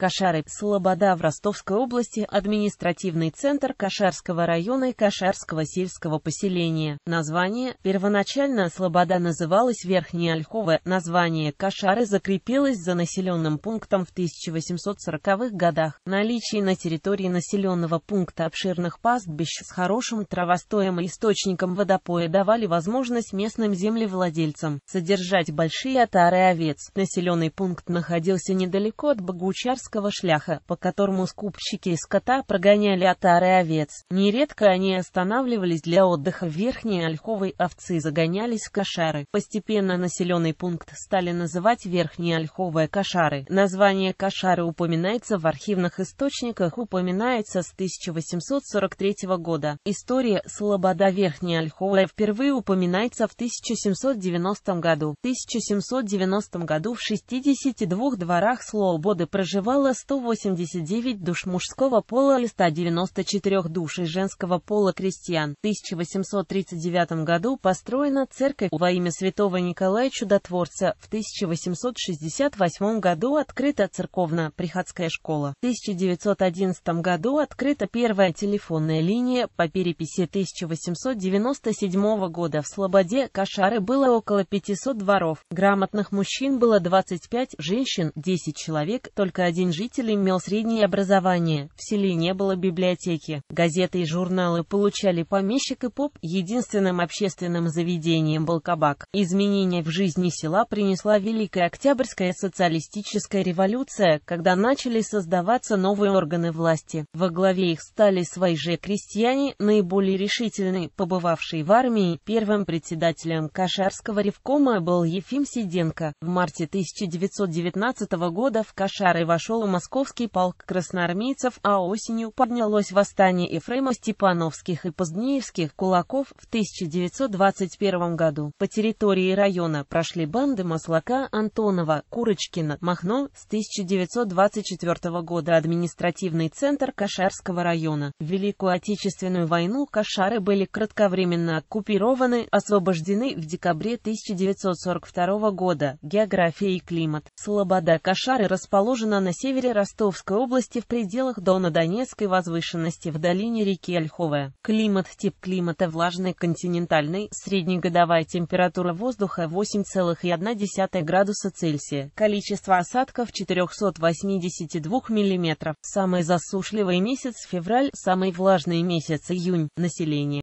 Кошары, Слобода в Ростовской области, административный центр Кошарского района и Кошарского сельского поселения. Название Первоначально Слобода называлась Верхняя Ольхова, название Кошары закрепилось за населенным пунктом в 1840-х годах. Наличие на территории населенного пункта обширных пастбищ с хорошим травостоем и источником водопоя давали возможность местным землевладельцам содержать большие отары овец. Населенный пункт находился недалеко от Богучарского узкого шляха, по которому скупщики скота прогоняли отары овец. Нередко они останавливались для отдыха в Верхней Ольховой овцы загонялись в кошары. Постепенно населенный пункт стали называть Верхние Ольховые кошары. Название кошары упоминается в архивных источниках, упоминается с 1843 года. История Слобода Верхняя Ольховая впервые упоминается в 1790 году. В 1790 году в 62 дворах Слободы проживал составляла 189 душ мужского пола и 194 душ из женского пола крестьян. В 1839 году построена церковь во имя святого Николая Чудотворца. В 1868 году открыта церковно-приходская школа. В 1911 году открыта первая телефонная линия по переписи 1897 года в Слободе Кашары было около 500 дворов. Грамотных мужчин было 25, женщин 10 человек, только один один житель имел среднее образование, в селе не было библиотеки, газеты и журналы получали помещик и поп, единственным общественным заведением был кабак. Изменения в жизни села принесла Великая Октябрьская социалистическая революция, когда начали создаваться новые органы власти. Во главе их стали свои же крестьяне, наиболее решительные, побывавшие в армии. Первым председателем Кашарского ревкома был Ефим Сиденко. В марте 1919 года в Кашары вошел оккупировала московский полк красноармейцев, а осенью поднялось восстание Ефрема Степановских и Позднеевских кулаков в 1921 году. По территории района прошли банды Маслака, Антонова, Курочкина, Махно с 1924 года административный центр Кашарского района. В Великую Отечественную войну Кашары были кратковременно оккупированы, освобождены в декабре 1942 года. География и климат. Слобода Кашары расположена на севере Ростовской области в пределах Дона-Донецкой возвышенности в долине реки Ольховая. Климат Тип климата влажный континентальный, среднегодовая температура воздуха 8,1 градуса Цельсия, количество осадков 482 мм, самый засушливый месяц февраль, самый влажный месяц июнь, население.